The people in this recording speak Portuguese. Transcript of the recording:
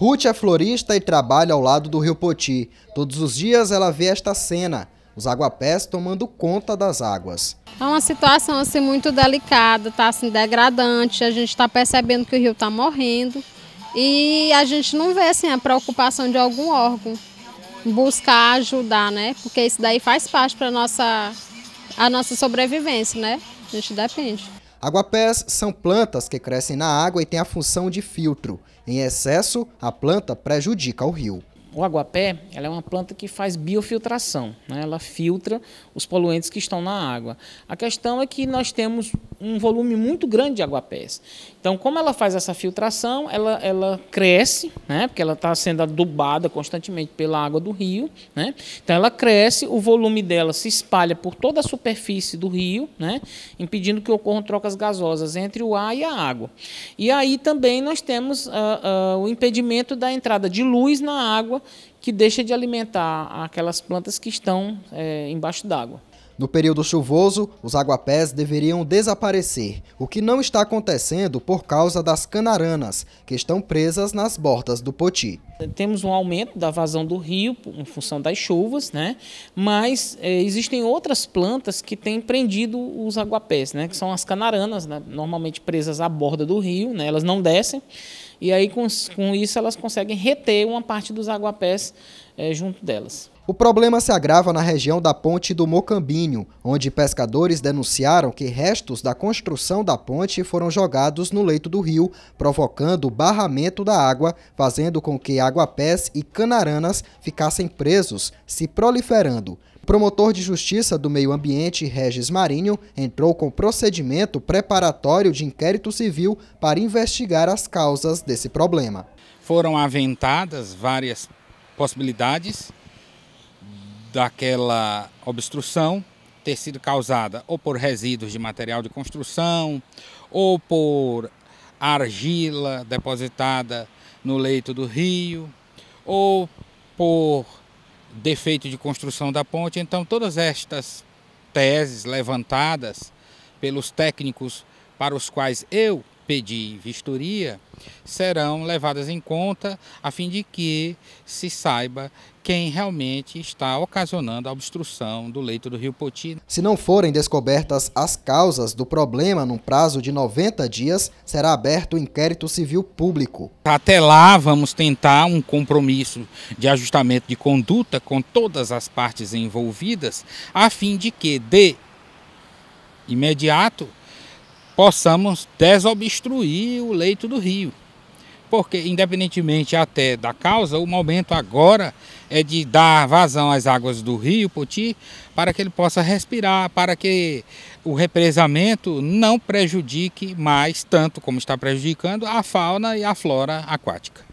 Ruth é florista e trabalha ao lado do Rio Poti. Todos os dias ela vê esta cena, os aguapés tomando conta das águas. É uma situação assim muito delicada, tá assim degradante, a gente está percebendo que o rio está morrendo e a gente não vê assim a preocupação de algum órgão buscar ajudar, né? Porque isso daí faz parte para nossa a nossa sobrevivência, né? A gente depende. Aguapés são plantas que crescem na água e têm a função de filtro. Em excesso, a planta prejudica o rio o aguapé ela é uma planta que faz biofiltração, né? ela filtra os poluentes que estão na água. A questão é que nós temos um volume muito grande de aguapés. Então, como ela faz essa filtração, ela, ela cresce, né? porque ela está sendo adubada constantemente pela água do rio. Né? Então, ela cresce, o volume dela se espalha por toda a superfície do rio, né? impedindo que ocorram trocas gasosas entre o ar e a água. E aí também nós temos uh, uh, o impedimento da entrada de luz na água que deixa de alimentar aquelas plantas que estão é, embaixo d'água. No período chuvoso, os aguapés deveriam desaparecer, o que não está acontecendo por causa das canaranas, que estão presas nas bordas do Poti. Temos um aumento da vazão do rio em função das chuvas, né? mas eh, existem outras plantas que têm prendido os aguapés, né? que são as canaranas, né? normalmente presas à borda do rio, né? elas não descem, e aí com, com isso elas conseguem reter uma parte dos aguapés eh, junto delas. O problema se agrava na região da ponte do Mocambinho, onde pescadores denunciaram que restos da construção da ponte foram jogados no leito do rio, provocando barramento da água, fazendo com que aguapés e canaranas ficassem presos, se proliferando. O promotor de Justiça do Meio Ambiente, Regis Marinho, entrou com procedimento preparatório de inquérito civil para investigar as causas desse problema. Foram aventadas várias possibilidades daquela obstrução ter sido causada ou por resíduos de material de construção ou por argila depositada no leito do rio ou por defeito de construção da ponte. Então, todas estas teses levantadas pelos técnicos para os quais eu pedir vistoria serão levadas em conta a fim de que se saiba quem realmente está ocasionando a obstrução do leito do rio Poti. Se não forem descobertas as causas do problema num prazo de 90 dias, será aberto o um inquérito civil público. Até lá, vamos tentar um compromisso de ajustamento de conduta com todas as partes envolvidas, a fim de que, de imediato, possamos desobstruir o leito do rio. Porque, independentemente até da causa, o momento agora é de dar vazão às águas do rio Poti para que ele possa respirar, para que o represamento não prejudique mais, tanto como está prejudicando, a fauna e a flora aquática.